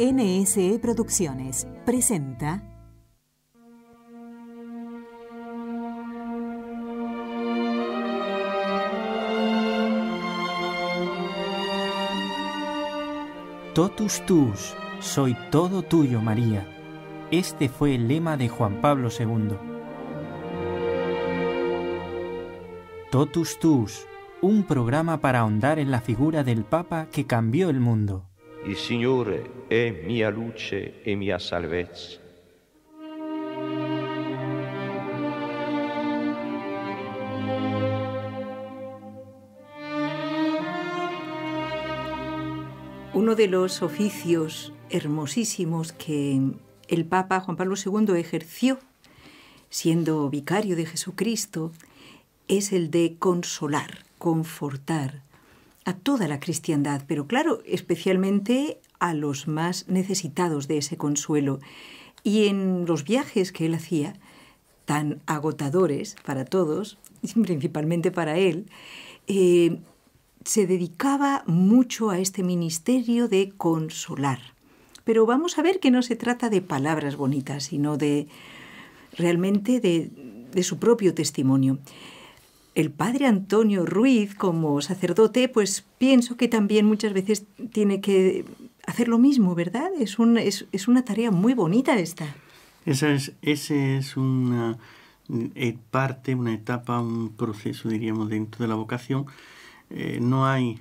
NSE Producciones presenta Totus tus, soy todo tuyo, María. Este fue el lema de Juan Pablo II. Totus tus, un programa para ahondar en la figura del Papa que cambió el mundo. El Signore è mia luce e mia salvezza. Uno de los oficios hermosísimos que el Papa Juan Pablo II ejerció siendo vicario de Jesucristo es el de consolar, confortar, a toda la cristiandad, pero claro, especialmente a los más necesitados de ese consuelo. Y en los viajes que él hacía, tan agotadores para todos, principalmente para él, eh, se dedicaba mucho a este ministerio de consolar. Pero vamos a ver que no se trata de palabras bonitas, sino de realmente de su propio testimonio el padre Antonio Ruiz como sacerdote, pues pienso que también muchas veces tiene que hacer lo mismo, ¿verdad? Es, es, una tarea muy bonita esta. Esa es, ese es una eh, parte, una etapa, un proceso, diríamos, dentro de la vocación. Eh, no hay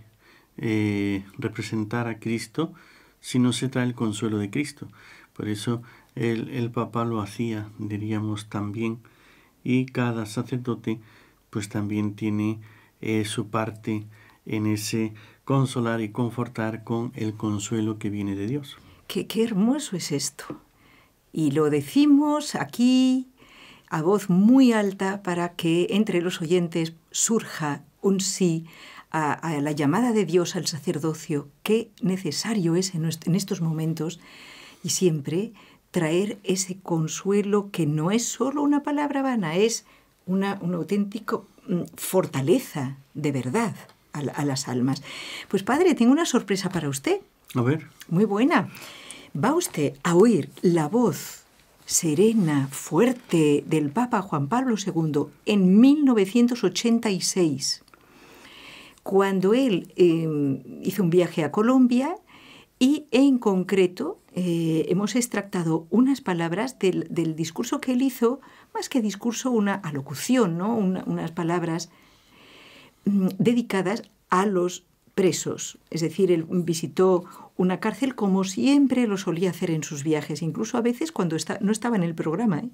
eh, representar a Cristo si no se trae el consuelo de Cristo. Por eso el, el Papa lo hacía, diríamos, también. Y cada sacerdote pues también tiene eh, su parte en ese consolar y confortar con el consuelo que viene de Dios. Qué, hermoso es esto. Y lo decimos aquí a voz muy alta para que entre los oyentes surja un sí a, la llamada de Dios al sacerdocio, que necesario es en, en, estos momentos y siempre traer ese consuelo que no es solo una palabra vana, es una, auténtica mm, fortaleza de verdad a, las almas. Pues padre, tengo una sorpresa para usted. A ver. Muy buena. Va usted a oír la voz serena, fuerte del Papa Juan Pablo II en 1986, cuando él em, hizo un viaje a Colombia y en concreto eh, hemos extractado unas palabras del, discurso que él hizo, más que discurso, una alocución, ¿no? unas palabras mm, dedicadas a los presos. Es decir, él visitó una cárcel como siempre lo solía hacer en sus viajes, incluso a veces cuando no estaba en el programa. ¿eh?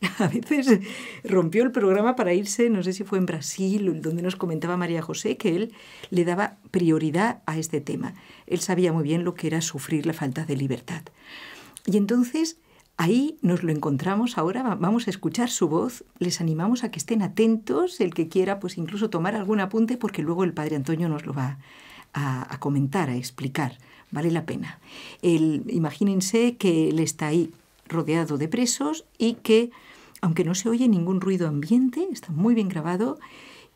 A veces rompió el programa para irse, no sé si fue en Brasil, donde nos comentaba María José, que él le daba prioridad a este tema. Él sabía muy bien lo que era sufrir la falta de libertad. Y entonces Ahí nos lo encontramos ahora, vamos a escuchar su voz, les animamos a que estén atentos, el que quiera pues incluso tomar algún apunte porque luego el padre Antonio nos lo va a, comentar, a explicar, vale la pena. El, imagínense que él está ahí rodeado de presos y que, aunque no se oye ningún ruido ambiente, está muy bien grabado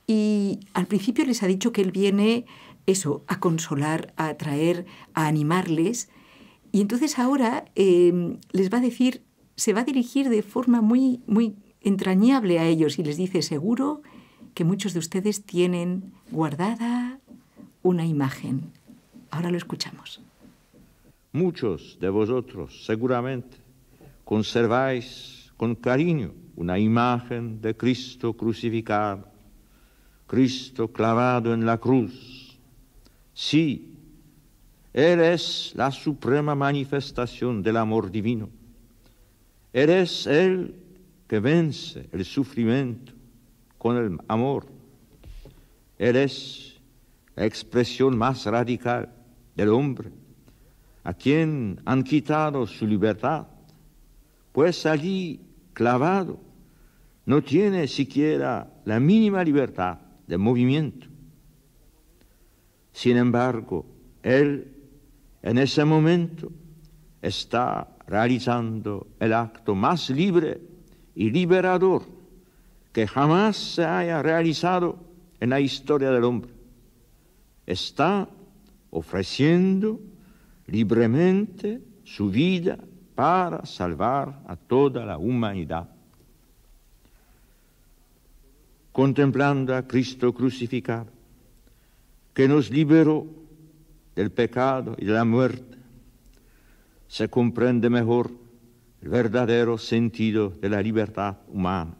y al principio les ha dicho que él viene eso, a consolar, a atraer, a animarles y entonces ahora em, les va a decir, se va a dirigir de forma muy, muy entrañable a ellos y les dice seguro que muchos de ustedes tienen guardada una imagen. Ahora lo escuchamos. Muchos de vosotros seguramente conserváis con cariño una imagen de Cristo crucificado, Cristo clavado en la cruz. Sí, Él es la suprema manifestación del amor divino. Él es el que vence el sufrimiento con el amor. Él es la expresión más radical del hombre, a quien han quitado su libertad pues allí clavado, no tiene siquiera la mínima libertad de movimiento. Sin embargo, él en ese momento está realizando el acto más libre y liberador que jamás se haya realizado en la historia del hombre. Está ofreciendo libremente su vida para salvar a toda la humanidad. Contemplando a Cristo crucificado, que nos liberó del pecado y de la muerte, se comprende mejor el verdadero sentido de la libertad humana.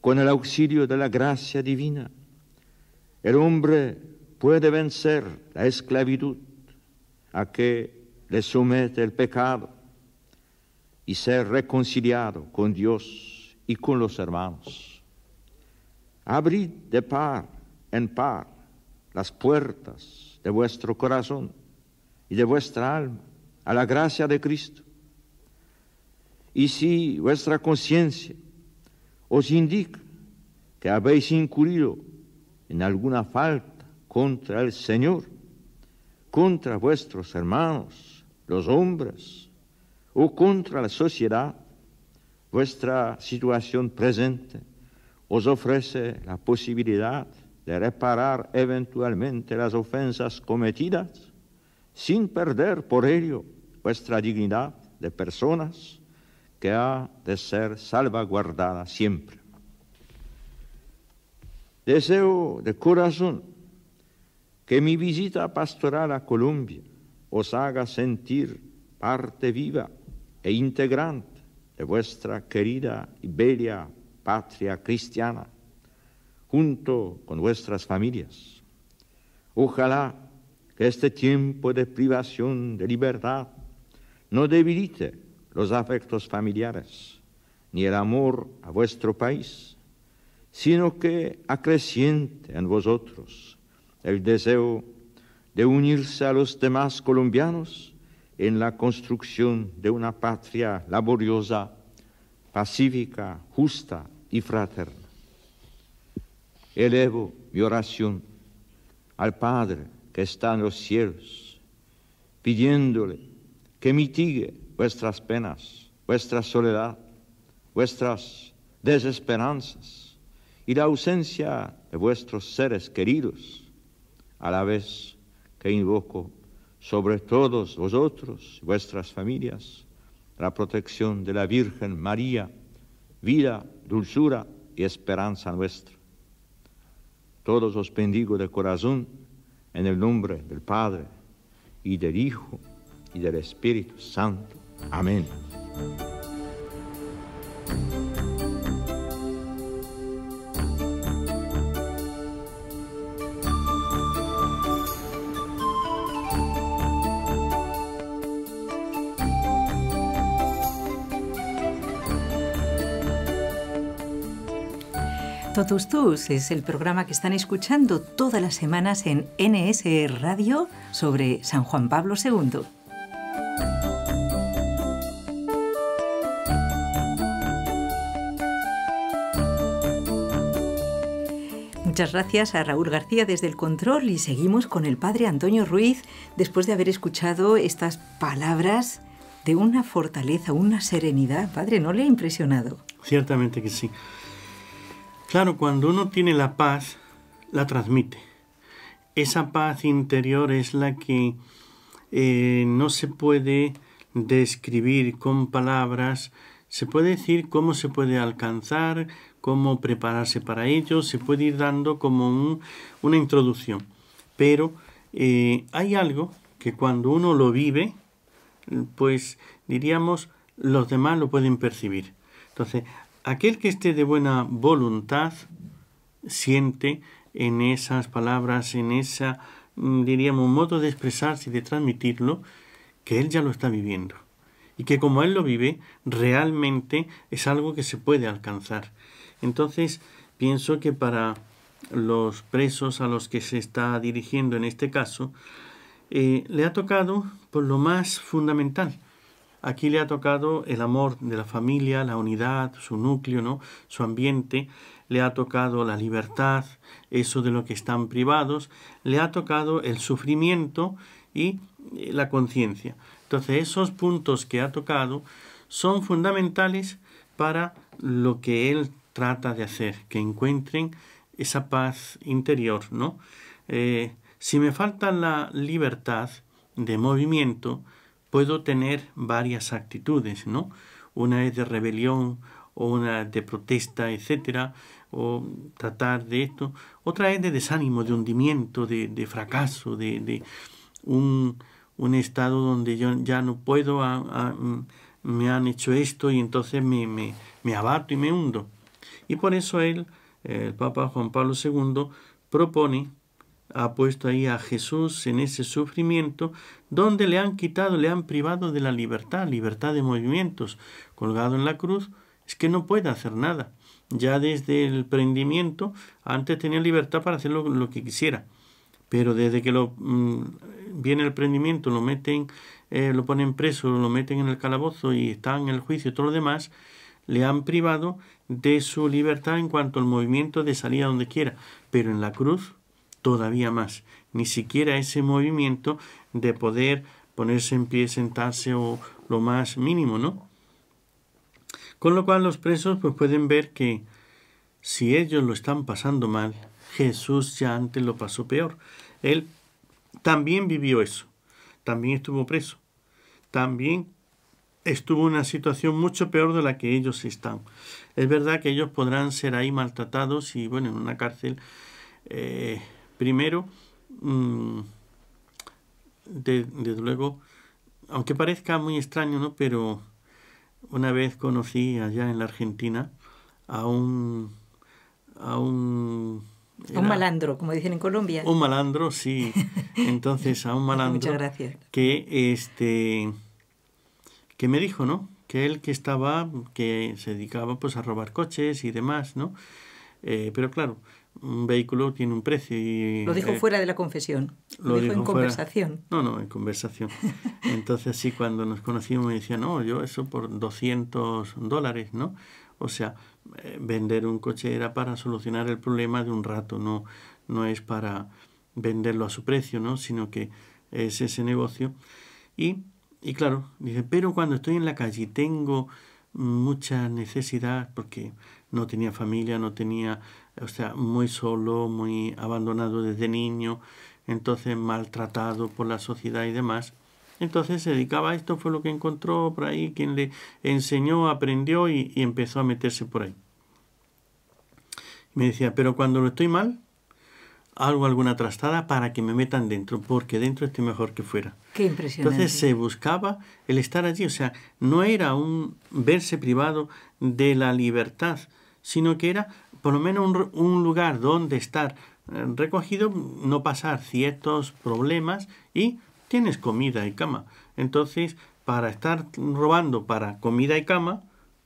Con el auxilio de la gracia divina, el hombre puede vencer la esclavitud a que le somete el pecado y ser reconciliado con Dios y con los hermanos. Abrid de par en par las puertas de vuestro corazón y de vuestra alma a la gracia de Cristo. Y si vuestra conciencia os indica que habéis incurrido en alguna falta contra el Señor, contra vuestros hermanos, los hombres o contra la sociedad, vuestra situación presente os ofrece la posibilidad de reparar eventualmente las ofensas cometidas sin perder por ello vuestra dignidad de personas que ha de ser salvaguardada siempre. Deseo de corazón que mi visita pastoral a Colombia os haga sentir parte viva e integrante de vuestra querida y bella patria cristiana, junto con vuestras familias. Ojalá que este tiempo de privación de libertad no debilite los afectos familiares ni el amor a vuestro país, sino que acreciente en vosotros el deseo de unirse a los demás colombianos en la construcción de una patria laboriosa, pacífica, justa y fraterna. Elevo mi oración al Padre que está en los cielos, pidiéndole que mitigue vuestras penas, vuestra soledad, vuestras desesperanzas y la ausencia de vuestros seres queridos, a la vez que invoco sobre todos vosotros, y vuestras familias, la protección de la Virgen María, vida, dulzura y esperanza nuestra. Todos os bendigo de corazón en el nombre del Padre y del Hijo y del Espíritu Santo. Amén. Tustus es el programa que están escuchando todas las semanas en NS Radio sobre San Juan Pablo II. Muchas gracias a Raúl García desde el control y seguimos con el padre Antonio Ruiz después de haber escuchado estas palabras de una fortaleza, una serenidad. Padre, ¿no le ha impresionado? Ciertamente que sí. Claro, cuando uno tiene la paz, la transmite. Esa paz interior es la que eh, no se puede describir con palabras. Se puede decir cómo se puede alcanzar, cómo prepararse para ello, se puede ir dando como una introducción. Pero eh, hay algo que cuando uno lo vive, pues diríamos los demás lo pueden percibir. Entonces, Aquel que esté de buena voluntad siente en esas palabras, en esa, mm, diríamos, modo de expresarse y de transmitirlo, que él ya lo está viviendo. Y que como él lo vive, realmente es algo que se puede alcanzar. Entonces, pienso que para los presos a los que se está dirigiendo en este caso, eh, le ha tocado por lo más fundamental, Aquí le ha tocado el amor de la familia, la unidad, su núcleo, ¿no? su ambiente, le ha tocado la libertad, eso de lo que están privados, le ha tocado el sufrimiento y eh, la conciencia. Entonces esos puntos que ha tocado son fundamentales para lo que él trata de hacer, que encuentren esa paz interior, ¿no? Eh, si me falta la libertad de movimiento, puedo tener varias actitudes, ¿no? Una es de rebelión o una de protesta, etcétera, o tratar de esto. Otra es de desánimo, de hundimiento, de, fracaso, de, un, estado donde yo ya no puedo, ah, ah, mm, me han hecho esto y entonces me, me, me, abato y me hundo. Y por eso él, el Papa Juan Pablo II, propone ha puesto ahí a Jesús en ese sufrimiento donde le han quitado, le han privado de la libertad, libertad de movimientos, colgado en la cruz, es que no puede hacer nada. Ya desde el prendimiento, antes tenía libertad para hacer lo, que quisiera, pero desde que lo, mm, viene el prendimiento, lo meten, eh, lo ponen preso, lo meten en el calabozo y está en el juicio y todo lo demás, le han privado de su libertad en cuanto al movimiento de salir a donde quiera, pero en la cruz todavía más. Ni siquiera ese movimiento de poder ponerse en pie, sentarse o lo más mínimo, ¿no? Con lo cual los presos pues pueden ver que si ellos lo están pasando mal, Jesús ya antes lo pasó peor. Él también vivió eso, también estuvo preso, también estuvo en una situación mucho peor de la que ellos están. Es verdad que ellos podrán ser ahí maltratados y bueno, en una cárcel eh, Primero, mm, desde luego, aunque parezca muy extraño, ¿no? Pero una vez conocí allá en la Argentina a un... A un, un malandro, como dicen en Colombia. Un malandro, sí. Entonces, a un malandro. gracias. Que, este, que me dijo, ¿no? Que él que estaba, que se dedicaba pues a robar coches y demás, ¿no? Eh, pero claro, un vehículo tiene un precio y... Lo dijo eh, fuera de la confesión, lo, dijo, en conversación. No, no, en conversación. Entonces sí, cuando nos conocimos me decía, no, yo eso por 200 dólares, ¿no? O sea, eh, vender un coche era para solucionar el problema de un rato, no, no es para venderlo a su precio, ¿no? Sino que es ese negocio. Y, y claro, dice, pero cuando estoy en la calle y tengo mucha necesidad, porque no tenía familia, no tenía o sea, muy solo, muy abandonado desde niño, entonces maltratado por la sociedad y demás. Entonces se dedicaba a esto, fue lo que encontró por ahí, quien le enseñó, aprendió y, empezó a meterse por ahí. me decía, pero cuando lo estoy mal, hago alguna trastada para que me metan dentro, porque dentro estoy mejor que fuera. Qué impresionante. Entonces se buscaba el estar allí, o sea, no era un verse privado de la libertad, sino que era por lo menos un, un lugar donde estar eh, recogido, no pasar ciertos problemas y tienes comida y cama. Entonces, para estar robando para comida y cama,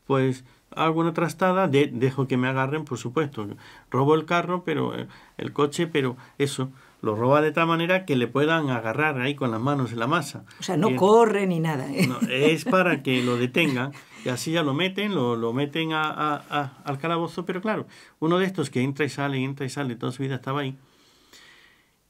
pues hago una trastada, de, dejo que me agarren, por supuesto. Robo el carro, pero eh, el coche, pero eso, lo roba de tal manera que le puedan agarrar ahí con las manos en la masa. O sea, no eh, corre ni nada. es para que lo detengan Y así ya lo meten, lo, lo meten a, al calabozo, pero claro, uno de estos que entra y sale, entra y sale, toda su vida estaba ahí.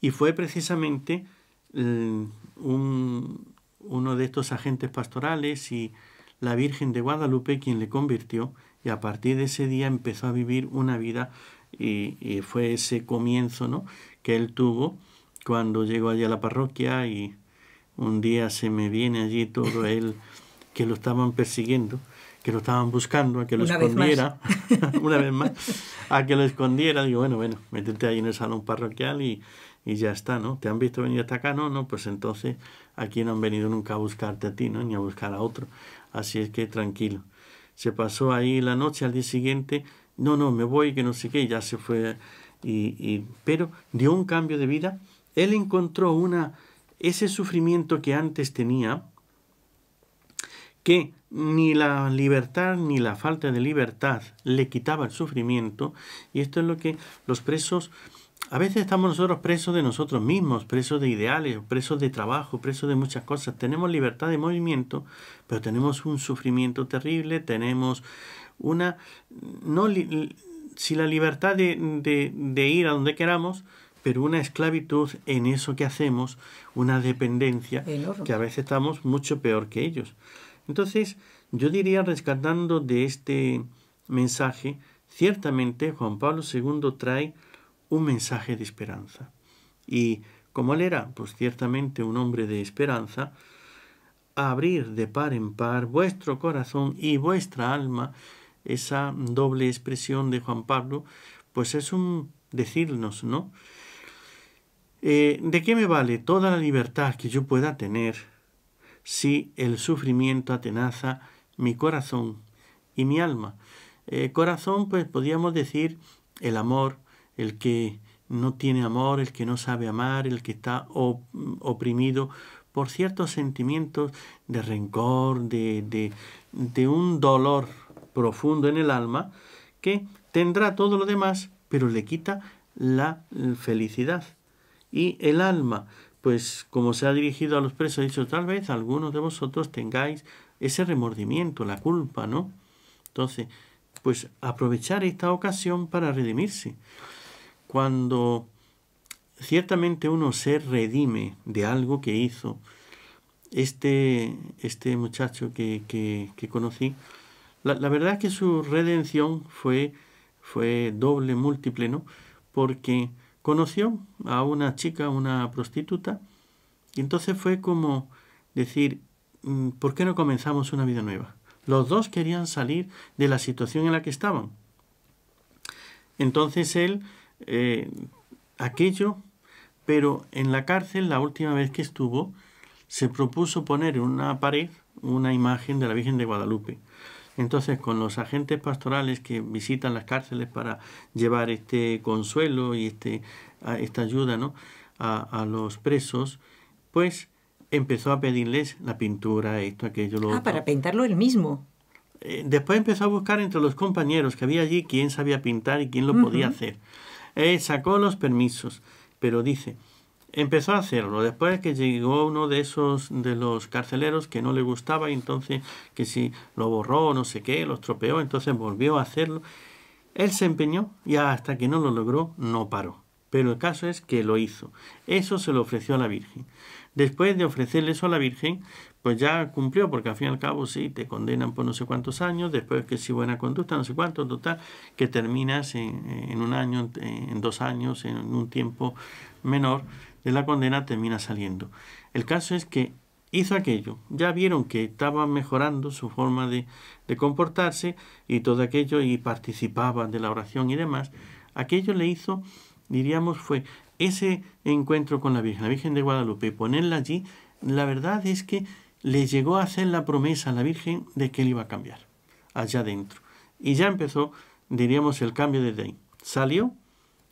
Y fue precisamente mm, un, uno de estos agentes pastorales y la Virgen de Guadalupe quien le convirtió y a partir de ese día empezó a vivir una vida y, fue ese comienzo ¿no? que él tuvo cuando llegó allí a la parroquia y un día se me viene allí todo él que lo estaban persiguiendo, que lo estaban buscando, a que lo escondiera, una vez más, a que lo escondiera. Digo, bueno, bueno, métete ahí en el salón parroquial y, y ya está, ¿no? ¿Te han visto venir hasta acá? No, no, pues entonces aquí no han venido nunca a buscarte a ti, ¿no? Ni a buscar a otro. Así es que tranquilo. Se pasó ahí la noche, al día siguiente, no, no, me voy, que no sé qué, ya se fue. Y, pero dio un cambio de vida. Él encontró una, ese sufrimiento que antes tenía, que ni la libertad ni la falta de libertad le quitaba el sufrimiento y esto es lo que los presos a veces estamos nosotros presos de nosotros mismos, presos de ideales, presos de trabajo, presos de muchas cosas. Tenemos libertad de movimiento, pero tenemos un sufrimiento terrible, tenemos una... No, si la libertad de, de, ir a donde queramos, pero una esclavitud en eso que hacemos, una dependencia, que a veces estamos mucho peor que ellos. Entonces, yo diría, rescatando de este mensaje, ciertamente Juan Pablo II trae un mensaje de esperanza. Y como él era, pues ciertamente un hombre de esperanza, abrir de par en par vuestro corazón y vuestra alma, esa doble expresión de Juan Pablo, pues es un decirnos, ¿no? Eh, ¿De qué me vale toda la libertad que yo pueda tener si el sufrimiento atenaza mi corazón y mi alma. Eh, corazón, pues podríamos decir el amor, el que no tiene amor, el que no sabe amar, el que está oprimido por ciertos sentimientos de rencor, de, de, de un dolor profundo en el alma, que tendrá todo lo demás, pero le quita la felicidad. Y el alma, pues como se ha dirigido a los presos, ha dicho, tal vez algunos de vosotros tengáis ese remordimiento, la culpa, ¿no? Entonces, pues aprovechar esta ocasión para redimirse. Cuando ciertamente uno se redime de algo que hizo, este, este muchacho que, conocí, la, verdad es que su redención fue, fue doble, múltiple, ¿no? Porque conoció a una chica, una prostituta, y entonces fue como decir, mm, ¿por qué no comenzamos una vida nueva? Los dos querían salir de la situación en la que estaban. Entonces él, eh, aquello, pero en la cárcel, la última vez que estuvo, se propuso poner en una pared una imagen de la Virgen de Guadalupe. Entonces, con los agentes pastorales que visitan las cárceles para llevar este consuelo y este, esta ayuda ¿no? a, los presos, pues empezó a pedirles la pintura, esto, aquello, lo Ah, para pintarlo él mismo. Eh, después empezó a buscar entre los compañeros que había allí quién sabía pintar y quién lo podía hacer. Eh, sacó los permisos, pero dice, empezó a hacerlo después que llegó uno de esos de los carceleros que no le gustaba y entonces que si lo borró no sé qué lo estropeó entonces volvió a hacerlo él se empeñó y hasta que no lo logró no paró pero el caso es que lo hizo eso se lo ofreció a la virgen después de ofrecerle eso a la virgen pues ya cumplió, porque al fin y al cabo sí, te condenan por no sé cuántos años, después que si buena conducta, no sé cuánto, total, que terminas en, un año, en dos años, en un tiempo menor de la condena, termina saliendo. El caso es que hizo aquello, ya vieron que estaba mejorando su forma de, de comportarse y todo aquello, y participaba de la oración y demás, aquello le hizo, diríamos, fue ese encuentro con la Virgen, la Virgen de Guadalupe, y ponerla allí, la verdad es que le llegó a hacer la promesa a la Virgen de que él iba a cambiar allá adentro. Y ya empezó, diríamos, el cambio de ahí. Salió,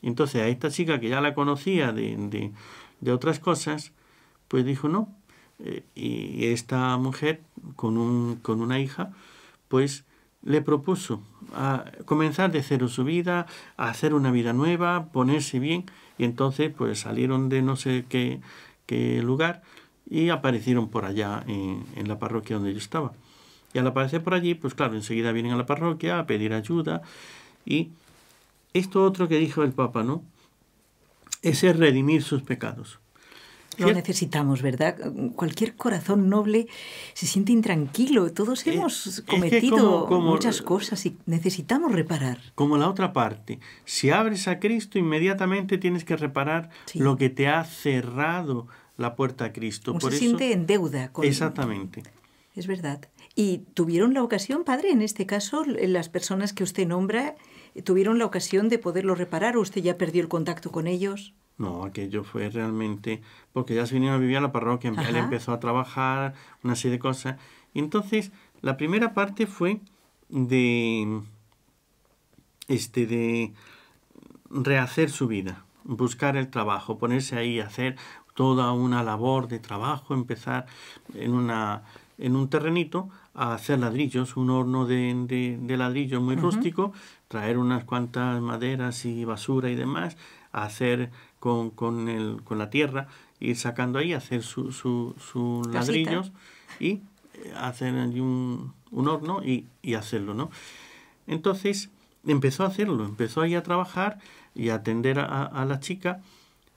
entonces a esta chica que ya la conocía de, otras cosas, pues dijo no. Eh, y esta mujer, con, una hija, pues le propuso a comenzar de cero su vida, hacer una vida nueva, ponerse bien, y entonces pues salieron de no sé qué, qué lugar y aparecieron por allá en, la parroquia donde yo estaba. Y al aparecer por allí, pues claro, enseguida vienen a la parroquia a pedir ayuda y esto otro que dijo el Papa, ¿no? Ese redimir sus pecados. Lo necesitamos, ¿verdad? Cualquier corazón noble se siente intranquilo. Todos hemos cometido muchas cosas y necesitamos reparar. Como la otra parte, si abres a Cristo, inmediatamente tienes que reparar lo que te ha cerrado la puerta a Cristo. se siente en deuda. Exactamente. Es verdad. Y tuvieron la ocasión, padre, en este caso, las personas que usted nombra, tuvieron la ocasión de poderlo reparar. ¿O ¿Usted ya perdió el contacto con ellos? No, aquello fue realmente porque ya se vinieron a vivir a la parroquia, él empezó a trabajar, una serie de cosas. Y entonces, la primera parte fue de este de rehacer su vida, buscar el trabajo, ponerse ahí, hacer toda una labor de trabajo, empezar en, una, un terrenito a hacer ladrillos, un horno de, de, ladrillos muy rústico, traer unas cuantas maderas y basura y demás, hacer con, el, con la tierra, ir sacando ahí, hacer sus su, ladrillos y eh, hacer un, un horno y, y, hacerlo, ¿no? Entonces empezó a hacerlo, empezó ahí a trabajar y a atender a, a la chica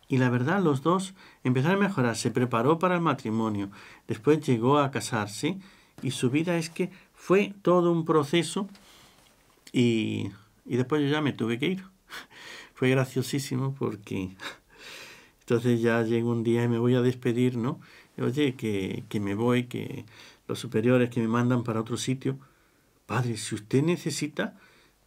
y la verdad, los dos empezaron a mejorar, se preparó para el matrimonio, después llegó a casarse y su vida es que fue todo un proceso y, y después yo ya me tuve que ir. fue graciosísimo porque entonces ya llegó un día y me voy a despedir, ¿no? Oye, que, que me voy, que los superiores que me mandan para otro sitio. Padre, si usted necesita,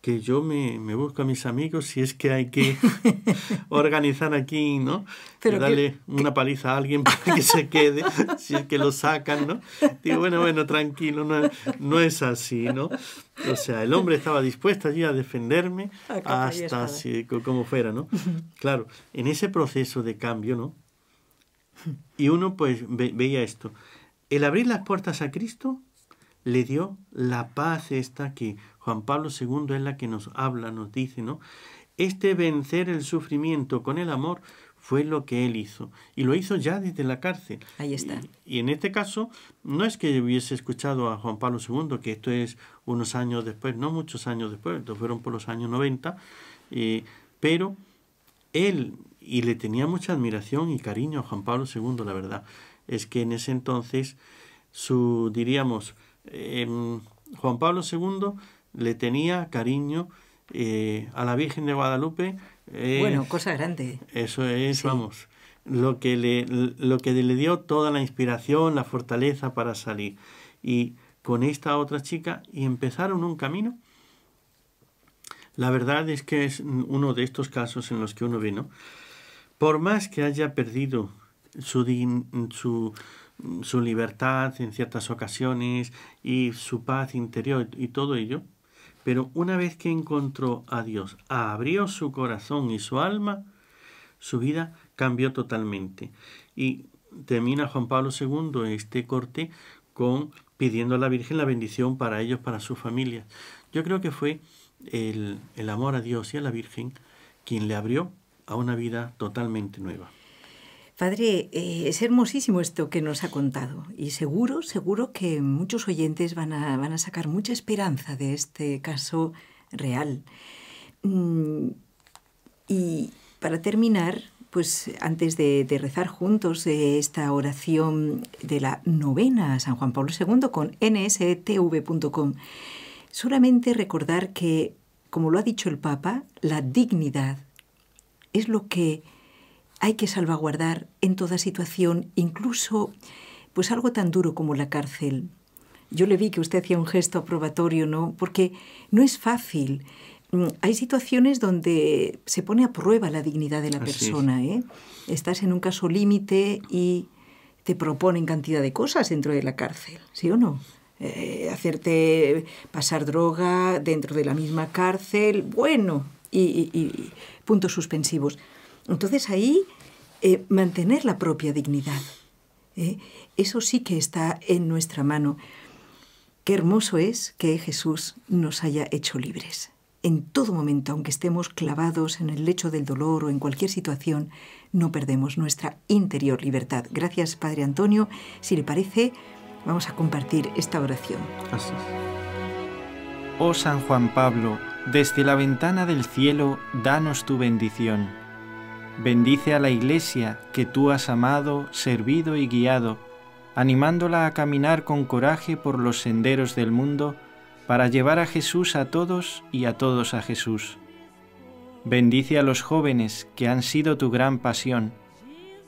que yo me, me, busco a mis amigos si es que hay que organizar aquí, ¿no? Pero darle una paliza a alguien para que se quede, si es que lo sacan, ¿no? Digo, bueno, bueno, tranquilo, no, no, es así, ¿no? O sea, el hombre estaba dispuesto allí a defenderme ah, hasta así, como fuera, ¿no? Claro, en ese proceso de cambio, ¿no? Y uno pues veía esto, el abrir las puertas a Cristo le dio la paz esta que Juan Pablo II es la que nos habla, nos dice, ¿no? Este vencer el sufrimiento con el amor fue lo que él hizo. Y lo hizo ya desde la cárcel. Ahí está. Y, en este caso, no es que hubiese escuchado a Juan Pablo II, que esto es unos años después, no muchos años después, estos fueron por los años 90, eh, pero él, y le tenía mucha admiración y cariño a Juan Pablo II, la verdad, es que en ese entonces su, diríamos, Em, Juan Pablo II le tenía cariño eh, a la Virgen de Guadalupe. Eh, bueno, cosa grande. Eso es, vamos, lo que, le, lo que le dio toda la inspiración, la fortaleza para salir. Y con esta otra chica y empezaron un camino. La verdad es que es uno de estos casos en los que uno ve, Por más que haya perdido su, su, su libertad en ciertas ocasiones y su paz interior y todo ello, pero una vez que encontró a Dios, abrió su corazón y su alma, su vida cambió totalmente. Y termina Juan Pablo II este corte con pidiendo a la Virgen la bendición para ellos, para su familia. Yo creo que fue el amor a Dios y a la Virgen quien le abrió a una vida totalmente nueva. Padre, eh, es hermosísimo esto que nos ha contado y seguro, seguro que muchos oyentes van a, van a sacar mucha esperanza de este caso real. Mm, y para terminar, pues antes de, rezar juntos eh, esta oración de la novena a San Juan Pablo II con nstv.com, solamente recordar que, como lo ha dicho el Papa, la dignidad es lo que hay que salvaguardar en toda situación, incluso pues algo tan duro como la cárcel. Yo le vi que usted hacía un gesto aprobatorio, ¿no? Porque no es fácil. Mm, hay situaciones donde se pone a prueba la dignidad de la persona, ¿eh? Estás en un caso límite y te proponen cantidad de cosas dentro de la cárcel, ¿sí o no? Eh, hacerte pasar droga dentro de la misma cárcel, bueno, y puntos suspensivos. Entonces ahí eh, mantener la propia dignidad. ¿eh? Eso sí que está en nuestra mano. Qué hermoso es que Jesús nos haya hecho libres. En todo momento, aunque estemos clavados en el lecho del dolor o en cualquier situación, no perdemos nuestra interior libertad. Gracias, Padre Antonio. Si le parece, vamos a compartir esta oración. Oh San Juan Pablo, desde la ventana del cielo, danos tu bendición Bendice a la Iglesia que tú has amado, servido y guiado, animándola a caminar con coraje por los senderos del mundo para llevar a Jesús a todos y a todos a Jesús. Bendice a los jóvenes que han sido tu gran pasión.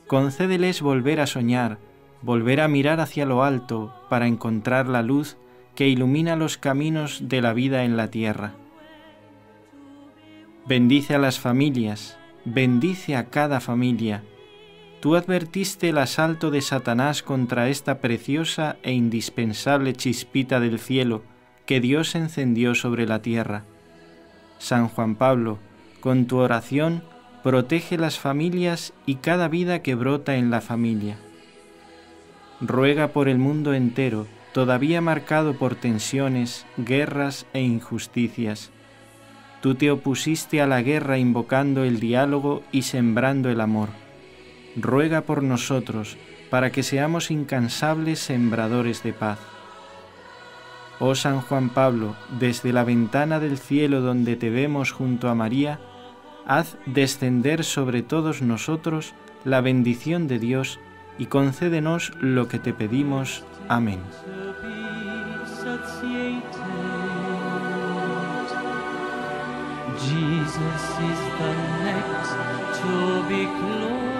Concédeles volver a soñar, volver a mirar hacia lo alto para encontrar la luz que ilumina los caminos de la vida en la tierra. Bendice a las familias bendice a cada familia. Tú advertiste el asalto de Satanás contra esta preciosa e indispensable chispita del cielo que Dios encendió sobre la tierra. San Juan Pablo, con tu oración, protege las familias y cada vida que brota en la familia. Ruega por el mundo entero, todavía marcado por tensiones, guerras e injusticias Tú te opusiste a la guerra invocando el diálogo y sembrando el amor. Ruega por nosotros, para que seamos incansables sembradores de paz. Oh San Juan Pablo, desde la ventana del cielo donde te vemos junto a María, haz descender sobre todos nosotros la bendición de Dios y concédenos lo que te pedimos. Amén. Jesus is the next to be closed.